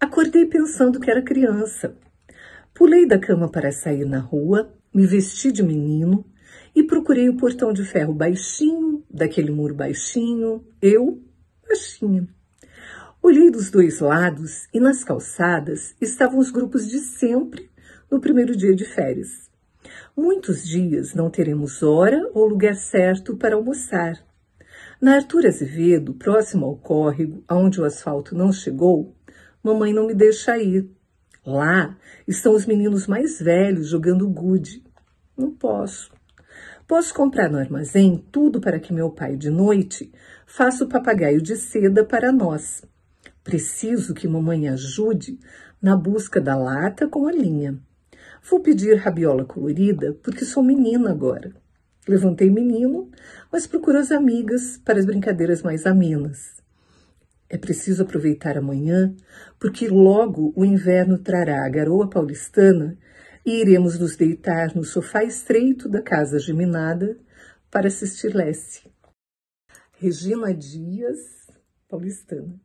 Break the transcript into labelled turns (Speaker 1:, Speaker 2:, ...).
Speaker 1: Acordei pensando que era criança. Pulei da cama para sair na rua, me vesti de menino e procurei o portão de ferro baixinho, daquele muro baixinho, eu baixinha. Olhei dos dois lados e nas calçadas estavam os grupos de sempre no primeiro dia de férias. Muitos dias não teremos hora ou lugar certo para almoçar. Na Arthur Azevedo, próximo ao córrego, aonde o asfalto não chegou, Mamãe não me deixa ir. Lá estão os meninos mais velhos jogando gude. Não posso. Posso comprar no armazém tudo para que meu pai, de noite, faça o papagaio de seda para nós. Preciso que mamãe ajude na busca da lata com a linha. Vou pedir rabiola colorida porque sou menina agora. Levantei menino, mas procuro as amigas para as brincadeiras mais amenas. É preciso aproveitar amanhã, porque logo o inverno trará a garoa paulistana e iremos nos deitar no sofá estreito da casa geminada para assistir Leste. Regina Dias, paulistana.